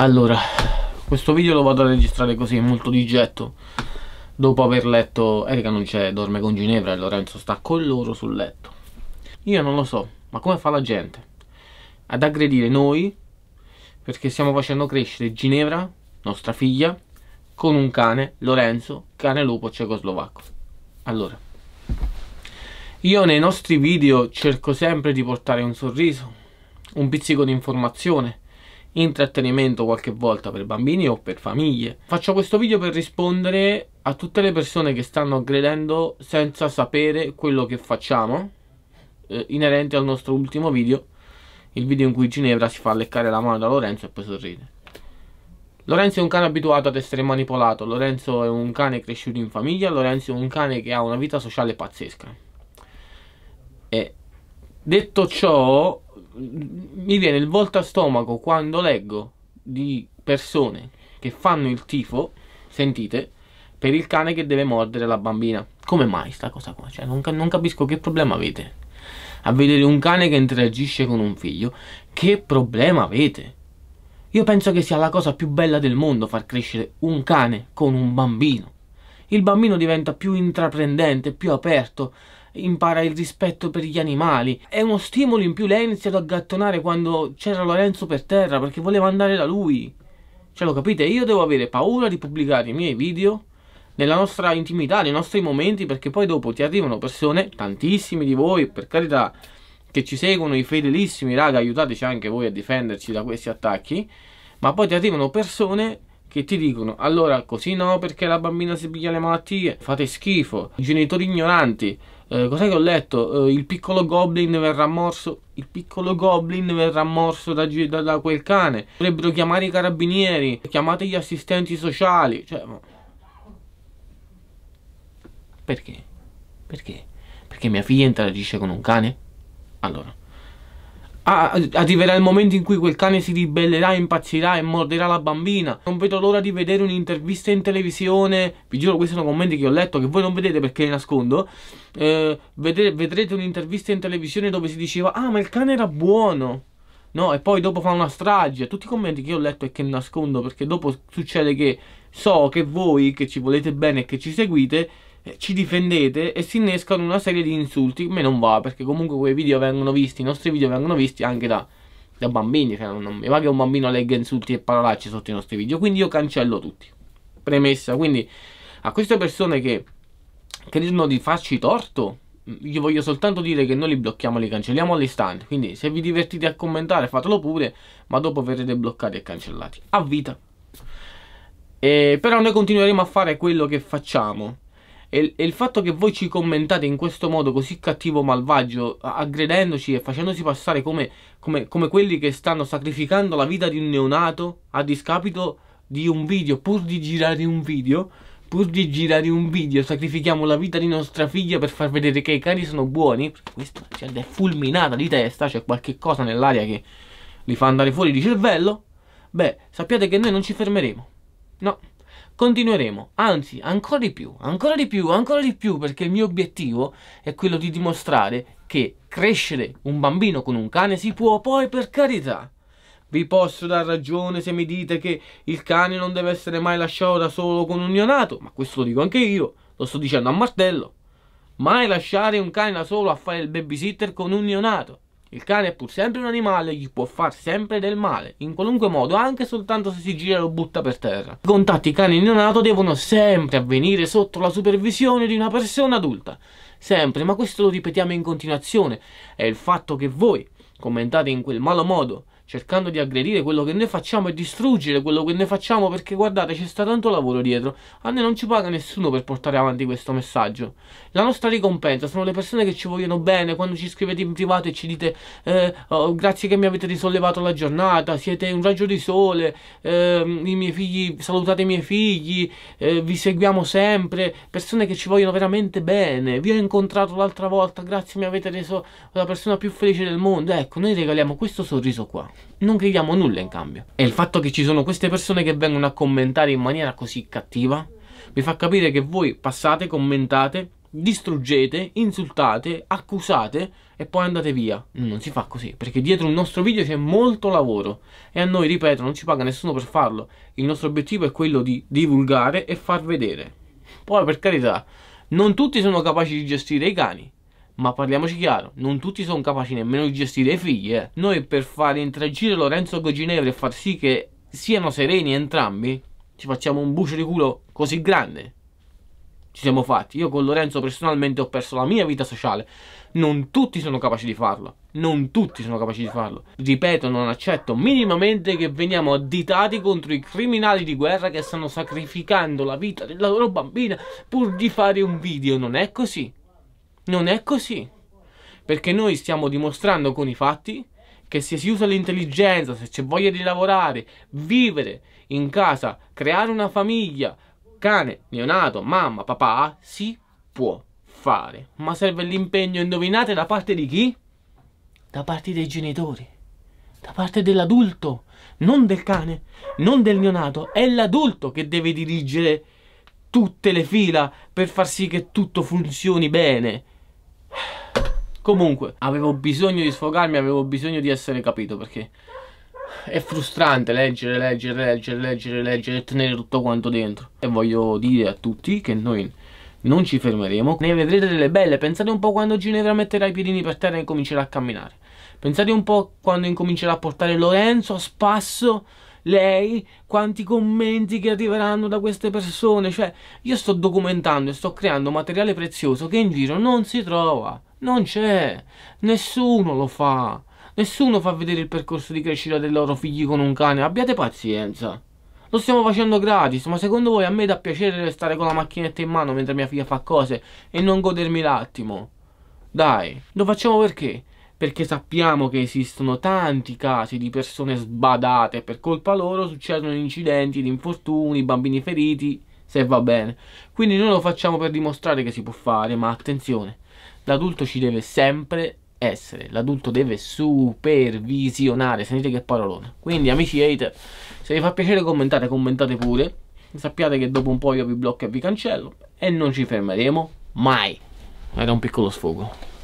Allora, questo video lo vado a registrare così, molto di getto. Dopo aver letto Erika non c'è, dorme con Ginevra e Lorenzo sta con loro sul letto. Io non lo so, ma come fa la gente ad aggredire noi perché stiamo facendo crescere Ginevra, nostra figlia, con un cane, Lorenzo, cane lupo cecoslovacco. Allora, io nei nostri video cerco sempre di portare un sorriso, un pizzico di informazione, intrattenimento qualche volta per bambini o per famiglie. Faccio questo video per rispondere a tutte le persone che stanno aggredendo senza sapere quello che facciamo, eh, inerente al nostro ultimo video, il video in cui Ginevra si fa leccare la mano da Lorenzo e poi sorride. Lorenzo è un cane abituato ad essere manipolato, Lorenzo è un cane cresciuto in famiglia, Lorenzo è un cane che ha una vita sociale pazzesca. E detto ciò, mi viene il volto a stomaco quando leggo di persone che fanno il tifo, sentite, per il cane che deve mordere la bambina. Come mai sta cosa qua? Cioè, non, non capisco che problema avete. A vedere un cane che interagisce con un figlio, che problema avete? Io penso che sia la cosa più bella del mondo far crescere un cane con un bambino il bambino diventa più intraprendente, più aperto, impara il rispetto per gli animali. È uno stimolo in più, lei ha iniziato a gattonare quando c'era Lorenzo per terra perché voleva andare da lui. Cioè lo capite? Io devo avere paura di pubblicare i miei video nella nostra intimità, nei nostri momenti, perché poi dopo ti arrivano persone, tantissimi di voi, per carità, che ci seguono, i fedelissimi, raga, aiutateci anche voi a difenderci da questi attacchi, ma poi ti arrivano persone che ti dicono allora così no perché la bambina si piglia le malattie, fate schifo, i genitori ignoranti. Eh, cos'è che ho letto? Eh, il piccolo goblin verrà morso. Il piccolo goblin verrà morso da, da, da quel cane. Dovrebbero chiamare i carabinieri, chiamate gli assistenti sociali. Cioè, ma... Perché? Perché? Perché mia figlia interagisce con un cane? Allora, arriverà il momento in cui quel cane si ribellerà, impazzirà e morderà la bambina. Non vedo l'ora di vedere un'intervista in televisione. Vi giuro, questi sono commenti che ho letto che voi non vedete perché li nascondo. Eh, vedrete, vedrete un'intervista in televisione dove si diceva: Ah, ma il cane era buono. No, e poi dopo fa una strage. Tutti i commenti che ho letto e che nascondo perché dopo succede che so che voi che ci volete bene e che ci seguite eh, ci difendete e si innescano una serie di insulti, a me non va perché comunque quei video vengono visti, i nostri video vengono visti anche da, da bambini, cioè non mi va che un bambino legga insulti e parolacce sotto i nostri video, quindi io cancello tutti. Premessa, quindi a queste persone che credono di farci torto, mm, io voglio soltanto dire che noi li blocchiamo, e li cancelliamo all'istante, quindi se vi divertite a commentare fatelo pure, ma dopo verrete bloccati e cancellati, a vita. E, eh, però noi continueremo a fare quello che facciamo e, e, il fatto che voi ci commentate in questo modo così cattivo, malvagio, aggredendoci e facendosi passare come, come, come quelli che stanno sacrificando la vita di un neonato a discapito di un video, pur di girare un video, pur di girare un video, sacrifichiamo la vita di nostra figlia per far vedere che i cani sono buoni. Questa cioè, è fulminata di testa, c'è qualche cosa nell'aria che li fa andare fuori di cervello. Beh, sappiate che noi non ci fermeremo. No. Continueremo, anzi, ancora di più, ancora di più, ancora di più, perché il mio obiettivo è quello di dimostrare che crescere un bambino con un cane si può poi per carità. Vi posso dar ragione se mi dite che il cane non deve essere mai lasciato da solo con un neonato, ma questo lo dico anche io, lo sto dicendo a martello. Mai lasciare un cane da solo a fare il babysitter con un neonato. Il cane è pur sempre un animale, gli può far sempre del male, in qualunque modo, anche soltanto se si gira e lo butta per terra. I contatti cani neonato devono sempre avvenire sotto la supervisione di una persona adulta. Sempre, ma questo lo ripetiamo in continuazione, è il fatto che voi commentate in quel malo modo cercando di aggredire quello che noi facciamo e distruggere quello che noi facciamo perché guardate c'è sta tanto lavoro dietro a noi non ci paga nessuno per portare avanti questo messaggio la nostra ricompensa sono le persone che ci vogliono bene quando ci scrivete in privato e ci dite eh, oh, grazie che mi avete risollevato la giornata siete un raggio di sole eh, i miei figli salutate i miei figli eh, vi seguiamo sempre persone che ci vogliono veramente bene vi ho incontrato l'altra volta grazie mi avete reso la persona più felice del mondo ecco noi regaliamo questo sorriso qua non crediamo nulla in cambio. E il fatto che ci sono queste persone che vengono a commentare in maniera così cattiva vi fa capire che voi passate, commentate, distruggete, insultate, accusate e poi andate via. Non si fa così, perché dietro un nostro video c'è molto lavoro e a noi, ripeto, non ci paga nessuno per farlo. Il nostro obiettivo è quello di divulgare e far vedere. Poi, per carità, non tutti sono capaci di gestire i cani ma parliamoci chiaro, non tutti sono capaci nemmeno di gestire i figli, eh. Noi per far interagire Lorenzo con Ginevra e far sì che siano sereni entrambi, ci facciamo un bucio di culo così grande. Ci siamo fatti. Io con Lorenzo personalmente ho perso la mia vita sociale. Non tutti sono capaci di farlo. Non tutti sono capaci di farlo. Ripeto, non accetto minimamente che veniamo additati contro i criminali di guerra che stanno sacrificando la vita della loro bambina pur di fare un video. Non è così. Non è così. Perché noi stiamo dimostrando con i fatti che se si usa l'intelligenza, se c'è voglia di lavorare, vivere in casa, creare una famiglia, cane, neonato, mamma, papà, si può fare. Ma serve l'impegno, indovinate, da parte di chi? Da parte dei genitori, da parte dell'adulto, non del cane, non del neonato. È l'adulto che deve dirigere tutte le fila per far sì che tutto funzioni bene. Comunque, avevo bisogno di sfogarmi, avevo bisogno di essere capito perché è frustrante leggere, leggere, leggere, leggere, leggere e tenere tutto quanto dentro. E voglio dire a tutti che noi non ci fermeremo, ne vedrete delle belle. Pensate un po' quando Ginevra metterà i piedini per terra e comincerà a camminare. Pensate un po' quando incomincerà a portare Lorenzo a spasso lei, quanti commenti che arriveranno da queste persone, cioè io sto documentando e sto creando materiale prezioso che in giro non si trova, non c'è, nessuno lo fa, nessuno fa vedere il percorso di crescita dei loro figli con un cane, abbiate pazienza. Lo stiamo facendo gratis, ma secondo voi a me dà piacere restare con la macchinetta in mano mentre mia figlia fa cose e non godermi l'attimo? Dai, lo facciamo perché? perché sappiamo che esistono tanti casi di persone sbadate per colpa loro succedono incidenti, infortuni, bambini feriti, se va bene. Quindi noi lo facciamo per dimostrare che si può fare, ma attenzione, l'adulto ci deve sempre essere, l'adulto deve supervisionare, sentite che parolone. Quindi amici hater, se vi fa piacere commentare, commentate pure. Sappiate che dopo un po' io vi blocco e vi cancello e non ci fermeremo mai. Era un piccolo sfogo.